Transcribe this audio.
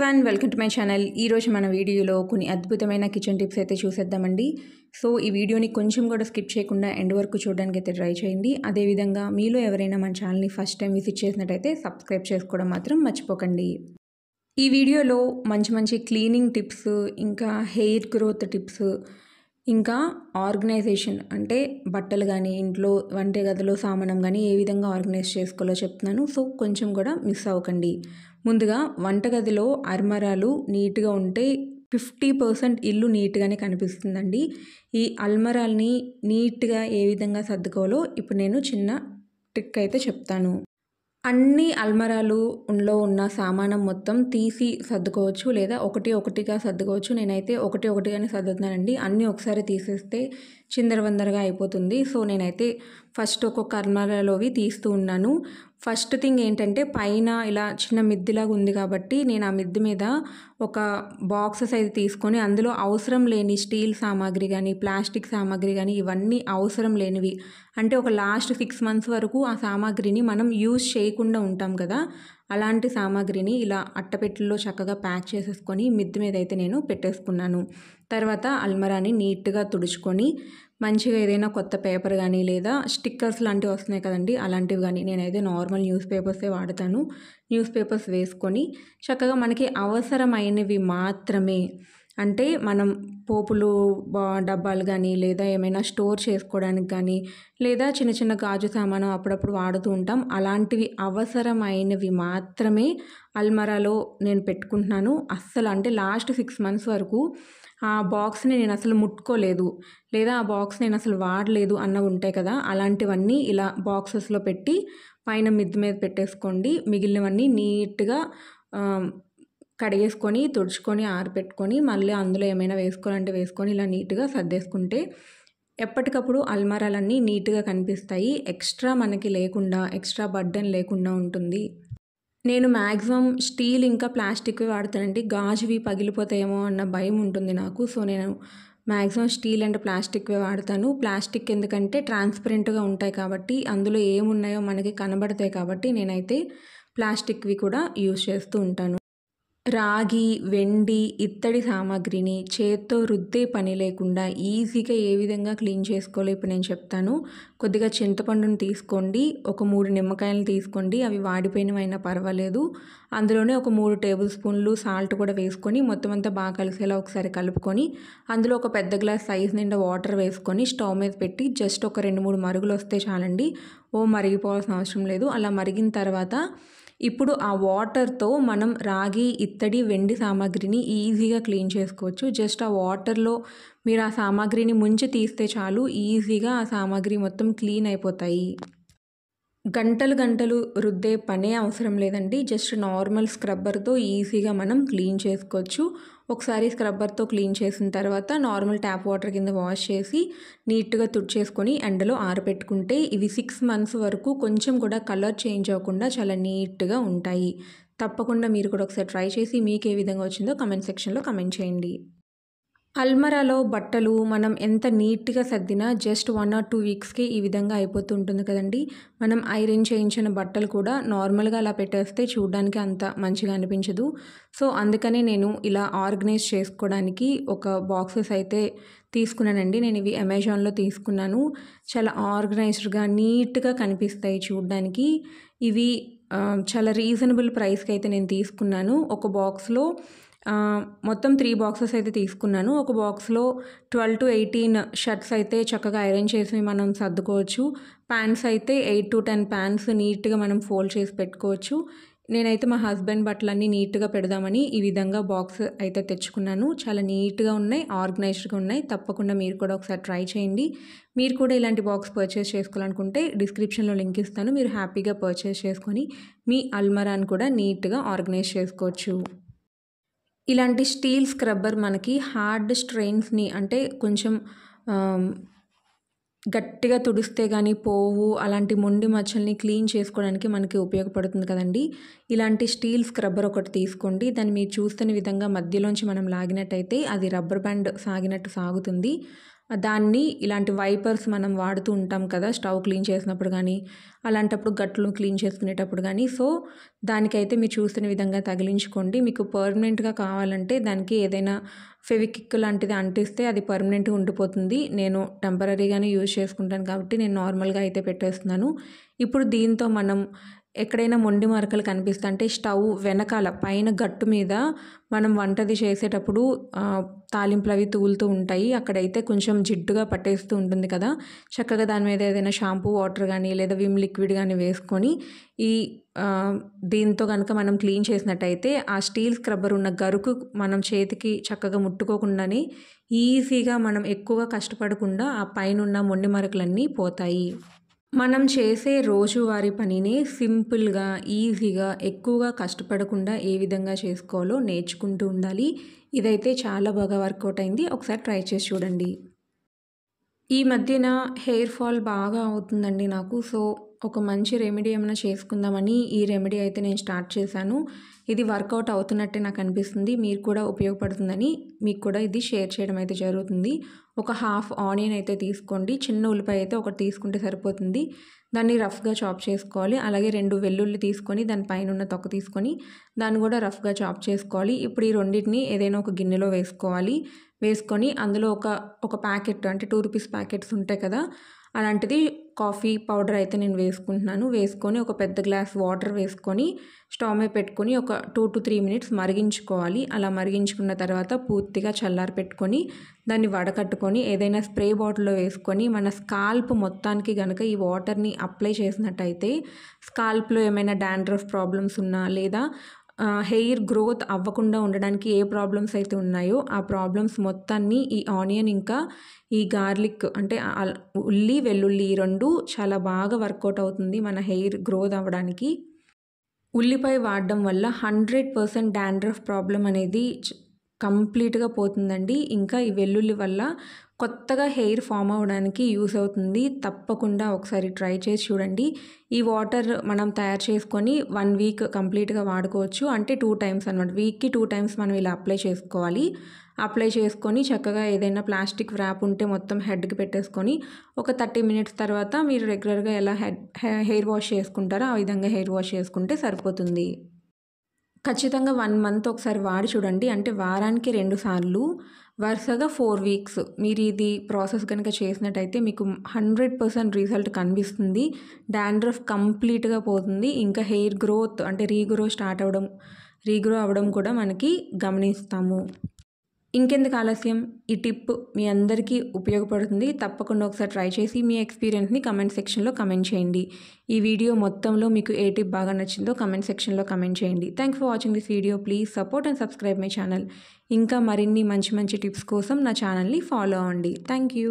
one welcome to my channel ఈరోజు మన వీడియోలో కొన్ని అద్భుతమైన కిచెన్ టిప్స్ అయితే చూసేద్దామండి సో ఈ వీడియోని కొంచెం కూడా స్కిప్ చేయకుండా ఎండ్ వరకు చూడడానికి అయితే ట్రై చేయండి అదేవిధంగా మీలో ఎవరైనా మన ఛానల్ని ఫస్ట్ టైం విజిట్ చేసినట్టయితే సబ్స్క్రైబ్ చేసుకోవడం మాత్రం మర్చిపోకండి ఈ వీడియోలో మంచి మంచి క్లీనింగ్ టిప్స్ ఇంకా హెయిర్ గ్రోత్ టిప్స్ ఇంకా ఆర్గనైజేషన్ అంటే బట్టలు కానీ ఇంట్లో గదిలో సామానం కానీ ఏ విధంగా ఆర్గనైజ్ చేసుకోవాలో చెప్తున్నాను సో కొంచెం కూడా మిస్ అవ్వకండి ముందుగా వంటగదిలో అర్మరాలు నీట్గా ఉంటే ఫిఫ్టీ పర్సెంట్ ఇల్లు నీట్గానే కనిపిస్తుందండి ఈ అల్మరాల్ని నీట్గా ఏ విధంగా సర్దుకోవాలో ఇప్పుడు నేను చిన్న ట్రిక్ అయితే చెప్తాను అన్ని అల్మరాలు లో ఉన్న సామానం మొత్తం తీసి సర్దుకోవచ్చు లేదా ఒకటి ఒకటిగా సర్దుకోవచ్చు నేనైతే ఒకటి ఒకటిగానే సర్దుతున్నానండి అన్నీ ఒకసారి తీసేస్తే చిందరవందరగా అయిపోతుంది సో నేనైతే ఫస్ట్ ఒక్కొక్క కర్మలలోవి తీస్తూ ఉన్నాను ఫస్ట్ థింగ్ ఏంటంటే పైన ఇలా చిన్న మిద్దిలాగా ఉంది కాబట్టి నేను ఆ మిద్ది మీద ఒక బాక్సెస్ అయితే తీసుకొని అందులో అవసరం లేని స్టీల్ సామాగ్రి కానీ ప్లాస్టిక్ సామాగ్రి కానీ ఇవన్నీ అవసరం లేనివి అంటే ఒక లాస్ట్ సిక్స్ మంత్స్ వరకు ఆ సామాగ్రిని మనం యూజ్ చేయకుండా ఉంటాం కదా అలాంటి సామాగ్రిని ఇలా అట్టపెట్టెల్లో చక్కగా ప్యాక్ చేసేసుకొని మిద్ది మీద అయితే నేను పెట్టేసుకున్నాను తర్వాత అల్మరాని నీట్గా తుడుచుకొని మంచిగా ఏదైనా కొత్త పేపర్ కానీ లేదా స్టిక్కర్స్ లాంటివి వస్తున్నాయి కదండి అలాంటివి కానీ నేనైతే నార్మల్ న్యూస్ పేపర్సే వాడతాను న్యూస్ పేపర్స్ వేసుకొని చక్కగా మనకి అవసరమైనవి మాత్రమే అంటే మనం పోపులు డబ్బాలు కానీ లేదా ఏమైనా స్టోర్ చేసుకోవడానికి కానీ లేదా చిన్న చిన్న గాజు సామాను అప్పుడప్పుడు వాడుతూ ఉంటాం అలాంటివి అవసరమైనవి మాత్రమే అల్మరాలో నేను పెట్టుకుంటున్నాను అస్సలు అంటే లాస్ట్ సిక్స్ మంత్స్ వరకు ఆ బాక్స్ని నేను అసలు ముట్టుకోలేదు లేదా ఆ బాక్స్ నేను అసలు వాడలేదు అన్నవి ఉంటాయి కదా అలాంటివన్నీ ఇలా బాక్సెస్లో పెట్టి పైన మిద్ది మీద పెట్టేసుకోండి మిగిలినవన్నీ నీట్గా కడిగేసుకొని తుడుచుకొని ఆరబెట్టుకొని మళ్ళీ అందులో ఏమైనా వేసుకోవాలంటే వేసుకొని ఇలా నీట్గా సర్దేసుకుంటే ఎప్పటికప్పుడు అల్మారాలన్నీ నీట్గా కనిపిస్తాయి ఎక్స్ట్రా మనకి లేకుండా ఎక్స్ట్రా బర్డెన్ లేకుండా ఉంటుంది నేను మ్యాక్సిమం స్టీల్ ఇంకా ప్లాస్టిక్వి వాడతానండి గాజువి పగిలిపోతాయేమో అన్న భయం ఉంటుంది నాకు సో నేను మ్యాక్సిమం స్టీల్ అండ్ ప్లాస్టిక్వే వాడతాను ప్లాస్టిక్ ఎందుకంటే ట్రాన్స్పరెంట్గా ఉంటాయి కాబట్టి అందులో ఏమున్నాయో మనకి కనబడతాయి కాబట్టి నేనైతే ప్లాస్టిక్వి కూడా యూజ్ చేస్తూ ఉంటాను రాగి వెండి ఇత్తడి సామాగ్రిని చేత్తో రుద్దే పని లేకుండా ఈజీగా ఏ విధంగా క్లీన్ చేసుకోవాలో ఇప్పుడు నేను చెప్తాను కొద్దిగా చింతపండును తీసుకోండి ఒక మూడు నిమ్మకాయలు తీసుకోండి అవి వాడిపోయినవైనా పర్వాలేదు అందులోనే ఒక మూడు టేబుల్ స్పూన్లు సాల్ట్ కూడా వేసుకొని మొత్తం అంతా బాగా కలిసేలా ఒకసారి కలుపుకొని అందులో ఒక పెద్ద గ్లాస్ సైజ్ నిండా వాటర్ వేసుకొని స్టవ్ మీద పెట్టి జస్ట్ ఒక రెండు మూడు మరుగులు వస్తే చాలండి ఓ మరిగిపోవాల్సిన అవసరం లేదు అలా మరిగిన తర్వాత ఇప్పుడు ఆ వాటర్తో మనం రాగి ఇత్తడి వెండి సామాగ్రిని ఈజీగా క్లీన్ చేసుకోవచ్చు జస్ట్ ఆ వాటర్లో మీరు ఆ సామాగ్రిని ముంచి తీస్తే చాలు ఈజీగా ఆ సామాగ్రి మొత్తం క్లీన్ అయిపోతాయి గంటలు గంటలు రుద్దే పనే అవసరం లేదండి జస్ట్ నార్మల్ స్క్రబ్బర్తో ఈజీగా మనం క్లీన్ చేసుకోవచ్చు ఒకసారి స్క్రబ్బర్తో క్లీన్ చేసిన తర్వాత నార్మల్ ట్యాప్ వాటర్ కింద వాష్ చేసి నీట్గా తుడిచేసుకొని ఎండలో ఆరబెట్టుకుంటే ఇవి సిక్స్ మంత్స్ వరకు కొంచెం కూడా కలర్ చేంజ్ అవ్వకుండా చాలా నీట్గా ఉంటాయి తప్పకుండా మీరు కూడా ఒకసారి ట్రై చేసి మీకు ఏ విధంగా వచ్చిందో కమెంట్ సెక్షన్లో కమెంట్ చేయండి అల్మరాలో బట్టలు మనం ఎంత నీట్గా సర్దినా జస్ట్ వన్ ఆర్ టూ వీక్స్కి ఈ విధంగా అయిపోతూ ఉంటుంది కదండి మనం ఐరన్ చేయించిన బట్టలు కూడా నార్మల్గా అలా పెట్టేస్తే చూడడానికి అంత మంచిగా అనిపించదు సో అందుకనే నేను ఇలా ఆర్గనైజ్ చేసుకోవడానికి ఒక బాక్సెస్ అయితే తీసుకున్నానండి నేను ఇవి అమెజాన్లో తీసుకున్నాను చాలా ఆర్గనైజ్డ్గా నీట్గా కనిపిస్తాయి చూడడానికి ఇవి చాలా రీజనబుల్ ప్రైస్కి అయితే నేను తీసుకున్నాను ఒక బాక్స్లో మొత్తం త్రీ బాక్సెస్ అయితే తీసుకున్నాను ఒక బాక్స్లో ట్వెల్వ్ టు ఎయిటీన్ షర్ట్స్ అయితే చక్కగా ఐరన్ చేసి మనం సర్దుకోవచ్చు ప్యాంట్స్ అయితే ఎయిట్ టు టెన్ ప్యాంట్స్ నీట్గా మనం ఫోల్డ్ చేసి పెట్టుకోవచ్చు నేనైతే మా హస్బెండ్ బట్టలన్నీ నీట్గా పెడదామని ఈ విధంగా బాక్స్ అయితే తెచ్చుకున్నాను చాలా నీట్గా ఉన్నాయి ఆర్గనైజ్డ్గా ఉన్నాయి తప్పకుండా మీరు కూడా ఒకసారి ట్రై చేయండి మీరు కూడా ఇలాంటి బాక్స్ పర్చేస్ చేసుకోవాలనుకుంటే డిస్క్రిప్షన్లో లింక్ ఇస్తాను మీరు హ్యాపీగా పర్చేస్ చేసుకొని మీ అల్మరాన్ కూడా నీట్గా ఆర్గనైజ్ చేసుకోవచ్చు ఇలాంటి స్టీల్ స్క్రబ్బర్ మనకి హార్డ్ స్ట్రెయిన్స్ని అంటే కొంచెం గట్టిగా తుడిస్తే కానీ పోవు అలాంటి మొండి మచ్చల్ని క్లీన్ చేసుకోవడానికి మనకి ఉపయోగపడుతుంది కదండి ఇలాంటి స్టీల్ స్క్రబ్బర్ ఒకటి తీసుకోండి దాన్ని మీరు చూస్తున్న విధంగా మధ్యలోంచి మనం లాగినట్టయితే అది రబ్బర్ బ్యాండ్ సాగినట్టు సాగుతుంది దాన్ని ఇలాంటి వైపర్స్ మనం వాడుతూ ఉంటాం కదా స్టవ్ క్లీన్ చేసినప్పుడు కానీ అలాంటప్పుడు గట్లు క్లీన్ చేసుకునేటప్పుడు కానీ సో దానికైతే మీరు చూసిన విధంగా తగిలించుకోండి మీకు పర్మనెంట్గా కావాలంటే దానికి ఏదైనా ఫెవికిక్ లాంటిది అంటిస్తే అది పర్మనెంట్గా ఉండిపోతుంది నేను టెంపరీగానే యూజ్ చేసుకుంటాను కాబట్టి నేను నార్మల్గా అయితే పెట్టేస్తున్నాను ఇప్పుడు దీంతో మనం ఎక్కడైనా మొండి మరకలు కనిపిస్తుంటే స్టవ్ వెనకాల పైన గట్టు మీద మనం వంటది చేసేటప్పుడు తాలింపులు అవి తూలుతూ ఉంటాయి అక్కడైతే కొంచెం జిడ్డుగా పట్టేస్తూ ఉంటుంది కదా చక్కగా దాని మీద ఏదైనా షాంపూ వాటర్ కానీ లేదా విమ్ లిక్విడ్ కానీ వేసుకొని ఈ దీంతో కనుక మనం క్లీన్ చేసినట్టయితే ఆ స్టీల్ స్క్రబ్బర్ ఉన్న గరుకు మనం చేతికి చక్కగా ముట్టుకోకుండానే ఈజీగా మనం ఎక్కువగా కష్టపడకుండా ఆ పైన ఉన్న మొండి మరకలన్నీ పోతాయి మనం చేసే రోజువారీ పనిని సింపుల్గా ఈజీగా ఎక్కువగా కష్టపడకుండా ఏ విధంగా చేసుకోవాలో నేర్చుకుంటూ ఉండాలి ఇదైతే చాలా బాగా వర్కౌట్ అయింది ఒకసారి ట్రై చేసి చూడండి ఈ మధ్యన హెయిర్ ఫాల్ బాగా అవుతుందండి నాకు సో ఒక మంచి రెమెడీ ఏమైనా చేసుకుందామని ఈ రెమెడీ అయితే నేను స్టార్ట్ చేశాను ఇది వర్కౌట్ అవుతున్నట్టే నాకు అనిపిస్తుంది మీరు కూడా ఉపయోగపడుతుందని మీకు కూడా ఇది షేర్ చేయడం అయితే జరుగుతుంది ఒక హాఫ్ ఆనియన్ అయితే తీసుకోండి చిన్న ఉల్లిపాయ అయితే ఒకటి తీసుకుంటే సరిపోతుంది దాన్ని రఫ్గా చాప్ చేసుకోవాలి అలాగే రెండు వెల్లుల్లి తీసుకొని పైన ఉన్న తొక్క తీసుకొని దాన్ని కూడా రఫ్గా చాప్ చేసుకోవాలి ఇప్పుడు ఈ రెండింటిని ఏదైనా ఒక గిన్నెలో వేసుకోవాలి వేసుకొని అందులో ఒక ఒక ప్యాకెట్ అంటే టూ రూపీస్ ప్యాకెట్స్ ఉంటాయి కదా అలాంటిది కాఫీ పౌడర్ అయితే నేను వేసుకుంటున్నాను వేసుకొని ఒక పెద్ద గ్లాస్ వాటర్ వేసుకొని స్టవ్ మీద పెట్టుకొని ఒక టూ టు త్రీ మినిట్స్ మరిగించుకోవాలి అలా మరిగించుకున్న తర్వాత పూర్తిగా చల్లారి పెట్టుకొని దాన్ని వడకట్టుకొని ఏదైనా స్ప్రే బాటిల్లో వేసుకొని మన స్కాల్ప్ మొత్తానికి కనుక ఈ వాటర్ని అప్లై చేసినట్టయితే స్కాల్ప్లో ఏమైనా డాండ్రఫ్ ప్రాబ్లమ్స్ ఉన్నా లేదా హెయిర్ గ్రోత్ అవ్వకుండా ఉండడానికి ఏ ప్రాబ్లమ్స్ అయితే ఉన్నాయో ఆ ప్రాబ్లమ్స్ మొత్తాన్ని ఈ ఆనియన్ ఇంకా ఈ గార్లిక్ అంటే ఉల్లి వెల్లుల్లి రెండు చాలా బాగా వర్కౌట్ అవుతుంది మన హెయిర్ గ్రోత్ అవ్వడానికి ఉల్లిపాయ వాడడం వల్ల హండ్రెడ్ పర్సెంట్ డాండ్రఫ్ ప్రాబ్లం అనేది కంప్లీట్గా పోతుందండి ఇంకా ఈ వెల్లుల్లి వల్ల కొత్తగా హెయిర్ ఫామ్ అవడానికి యూస్ అవుతుంది తప్పకుండా ఒకసారి ట్రై చేసి చూడండి ఈ వాటర్ మనం తయారు చేసుకొని వన్ వీక్ కంప్లీట్గా వాడుకోవచ్చు అంటే టూ టైమ్స్ అనమాట వీక్కి టూ టైమ్స్ మనం ఇలా అప్లై చేసుకోవాలి అప్లై చేసుకొని చక్కగా ఏదైనా ప్లాస్టిక్ వ్రాప్ ఉంటే మొత్తం హెడ్కి పెట్టేసుకొని ఒక థర్టీ మినిట్స్ తర్వాత మీరు రెగ్యులర్గా ఎలా హెడ్ హెయిర్ వాష్ చేసుకుంటారో ఆ విధంగా హెయిర్ వాష్ చేసుకుంటే సరిపోతుంది ఖచ్చితంగా వన్ మంత్ ఒకసారి వాడి చూడండి అంటే వారానికి రెండు సార్లు వరుసగా ఫోర్ వీక్స్ మీరు ఇది ప్రాసెస్ కనుక చేసినట్టయితే మీకు హండ్రెడ్ పర్సెంట్ రిజల్ట్ కనిపిస్తుంది డాండ్రఫ్ కంప్లీట్గా పోతుంది ఇంకా హెయిర్ గ్రోత్ అంటే రీగ్రో స్టార్ట్ అవ్వడం రీగ్రో అవ్వడం కూడా మనకి గమనిస్తాము ఇంకెందుకు ఆలస్యం ఈ టిప్ మీ అందరికీ ఉపయోగపడుతుంది తప్పకుండా ఒకసారి ట్రై చేసి మీ ఎక్స్పీరియన్స్ని కమెంట్ సెక్షన్లో కమెంట్ చేయండి ఈ వీడియో మొత్తంలో మీకు ఏ టిప్ బాగా నచ్చిందో కమెంట్ సెక్షన్లో కమెంట్ చేయండి thanks for watching this video please support and subscribe my channel ఇంకా మరిన్ని మంచి మంచి టిప్స్ కోసం నా ఛానల్ని ఫాలో అవ్వండి థ్యాంక్ యూ